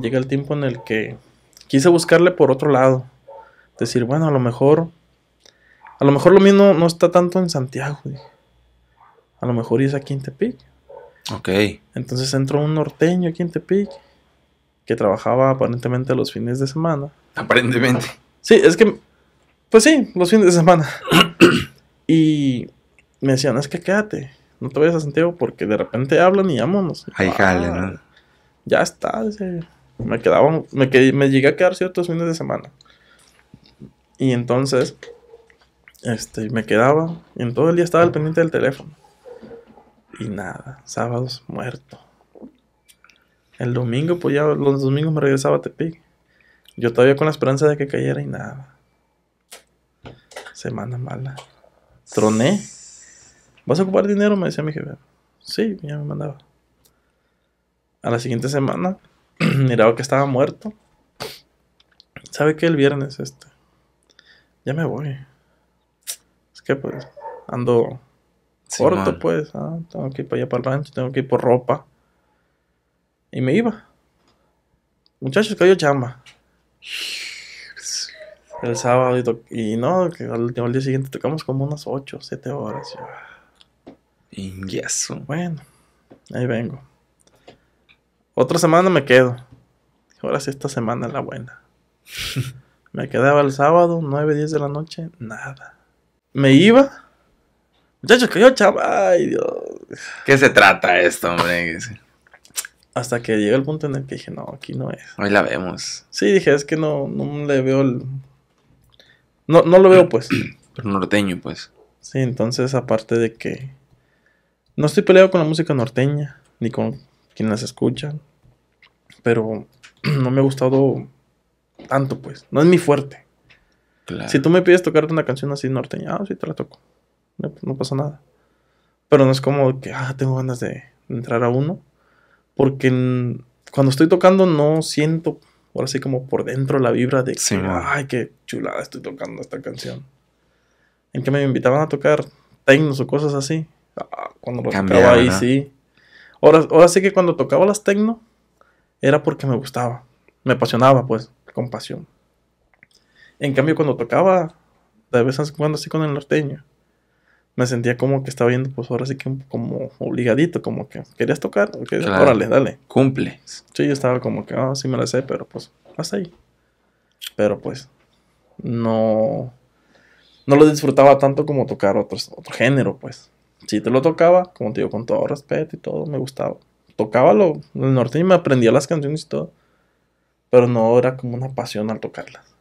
llega el tiempo en el que quise buscarle por otro lado. Decir, bueno, a lo mejor, a lo mejor lo mismo no, está tanto en Santiago. A lo mejor es aquí en Tepic. Ok. Entonces entró un norteño aquí en Tepic que trabajaba aparentemente los fines de semana. Aparentemente. Sí, es que, pues sí, los fines de semana. y me decían, es que quédate, no te vayas a Santiago porque de repente hablan y vámonos. Ahí jale, ¿no? Ah, ya está, ese... Me quedaba, me, me llegué a quedar ciertos fines de semana. Y entonces, este, me quedaba y en todo el día estaba al pendiente del teléfono. Y nada, sábados muerto. El domingo, pues ya los domingos me regresaba a Tepic. Yo todavía con la esperanza de que cayera y nada. Semana mala. Troné. ¿Vas a ocupar dinero? Me decía mi jefe. Sí, ya me mandaba. A la siguiente semana miraba que estaba muerto. ¿Sabe qué? El viernes, este. Ya me voy. Es que, pues, ando corto, pues. Ah, tengo que ir para allá para el rancho, tengo que ir por ropa. Y me iba. Muchachos, cayó chamba. El sábado y, no, que al, día siguiente tocamos como unas 8, 7 horas. Y Ingreso. Bueno, ahí vengo. Otra semana me quedo. Ahora sí, esta semana es la buena. me quedaba el sábado, 9, 10 de la noche, nada. Me iba. Muchachos, que yo ay Dios. ¿Qué se trata esto, hombre? Hasta que llegué el punto en el que dije, no, aquí no es. Hoy la vemos. Sí, dije, es que no, no le veo el... No, no lo veo, pues. Pero norteño, pues. Sí, entonces, aparte de que... No estoy peleado con la música norteña, ni con quienes las escuchan. Pero no me ha gustado tanto, pues. No es mi fuerte. Si tú me pides tocarte una canción así norteña, ah, sí te la toco. Pues, no, pasa nada. Pero no es como que, ah, tengo ganas de entrar a uno. Porque cuando estoy tocando no siento, ahora sí como por dentro la vibra de, que, ay, qué chulada estoy tocando esta canción. En que me invitaban a tocar tecnos o cosas así. Ah, cuando lo tocaba ahí, sí. Ahora, sí que cuando tocaba las tecno, era porque me gustaba. Me apasionaba, pues, con pasión. En cambio, cuando tocaba, de vez en cuando así con el norteño, me sentía como que estaba viendo, pues ahora sí que como obligadito, como que querías tocar, órale, dale. Cumple. Sí, yo estaba como que, ah, sí me la sé, pero pues, hasta ahí. Pero pues, no. No lo disfrutaba tanto como tocar otros, otro género, pues. Si te lo tocaba, como te digo, con todo respeto y todo, me gustaba. Tocaba lo, el norte y me aprendía las canciones y todo. Pero no era como una pasión al tocarlas.